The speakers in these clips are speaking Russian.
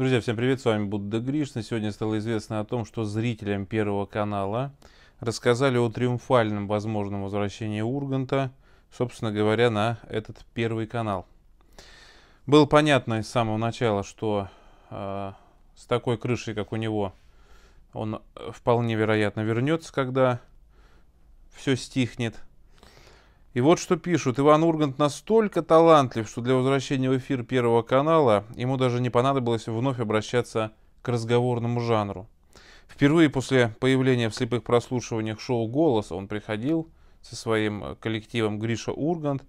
Друзья, всем привет, с вами Будда Гришна. Сегодня стало известно о том, что зрителям Первого канала рассказали о триумфальном возможном возвращении Урганта, собственно говоря, на этот Первый канал. Было понятно с самого начала, что э, с такой крышей, как у него, он э, вполне вероятно вернется, когда все стихнет – и вот что пишут. Иван Ургант настолько талантлив, что для возвращения в эфир Первого канала ему даже не понадобилось вновь обращаться к разговорному жанру. Впервые после появления в слепых прослушиваниях шоу «Голос» он приходил со своим коллективом «Гриша Ургант».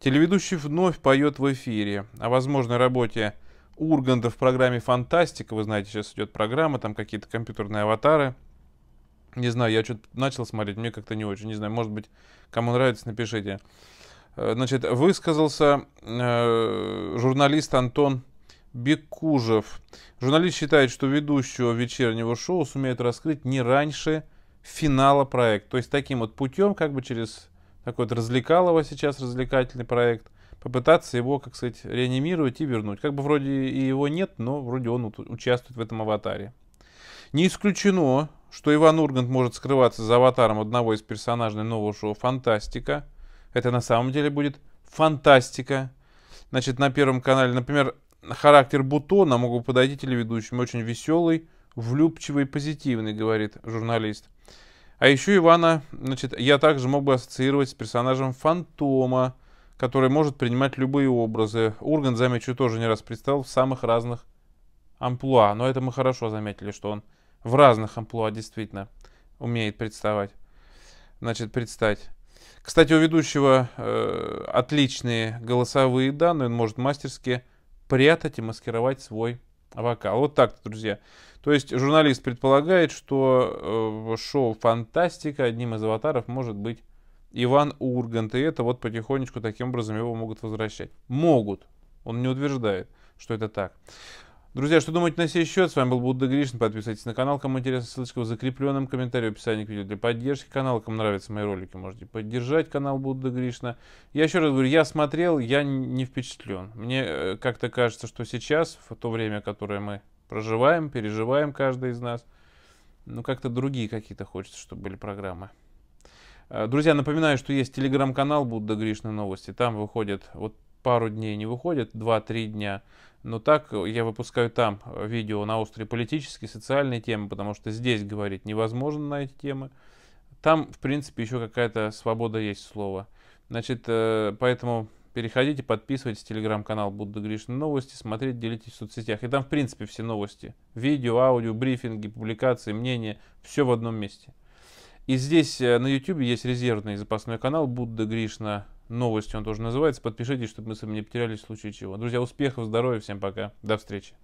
Телеведущий вновь поет в эфире. О возможной работе Урганта в программе «Фантастика», вы знаете, сейчас идет программа, там какие-то компьютерные аватары – не знаю, я что-то начал смотреть, мне как-то не очень. Не знаю, может быть, кому нравится, напишите. Э, значит, высказался э, журналист Антон Бекужев. Журналист считает, что ведущего вечернего шоу сумеют раскрыть не раньше финала проекта. То есть таким вот путем, как бы через такой вот развлекалово сейчас развлекательный проект, попытаться его, как сказать, реанимировать и вернуть. Как бы вроде и его нет, но вроде он участвует в этом аватаре. Не исключено, что Иван Ургант может скрываться за аватаром одного из персонажей нового шоу «Фантастика». Это на самом деле будет «Фантастика». Значит, на Первом канале, например, характер Бутона мог бы подойти телеведущим. Очень веселый, влюбчивый, позитивный, говорит журналист. А еще Ивана, значит, я также мог бы ассоциировать с персонажем Фантома, который может принимать любые образы. Ургант, замечу, тоже не раз представил в самых разных амплуа. Но это мы хорошо заметили, что он в разных амплуа действительно умеет представать. Значит, предстать. Кстати, у ведущего э, отличные голосовые данные. Он может мастерски прятать и маскировать свой вокал. Вот так, друзья. То есть журналист предполагает, что э, шоу «Фантастика» одним из аватаров может быть Иван Ургант. И это вот потихонечку таким образом его могут возвращать. Могут. Он не утверждает, что это так. Друзья, что думаете на сей счет? С вами был Будда Гришин. Подписывайтесь на канал, кому интересно, ссылочка в закрепленном комментарии в описании к видео для поддержки канала. Кому нравятся мои ролики, можете поддержать канал Будда Гришна. Я еще раз говорю, я смотрел, я не впечатлен. Мне э, как-то кажется, что сейчас, в то время, которое мы проживаем, переживаем каждый из нас, ну как-то другие какие-то хочется, чтобы были программы. Э, друзья, напоминаю, что есть телеграм-канал Будда Гришна Новости. Там выходят вот пару дней не выходит, 2-3 дня. Но так э, я выпускаю там э, видео на острые политические, социальные темы, потому что здесь говорить невозможно на эти темы. Там, в принципе, еще какая-то свобода есть слова. Значит, э, поэтому переходите, подписывайтесь, телеграм-канал Будда Гришна Новости, смотреть, делитесь в соцсетях. И там, в принципе, все новости. Видео, аудио, брифинги, публикации, мнения. Все в одном месте. И здесь на YouTube есть резервный запасной канал Будда Гришна новостью он тоже называется. Подпишитесь, чтобы мы с вами не потерялись в случае чего. Друзья, успехов, здоровья, всем пока, до встречи.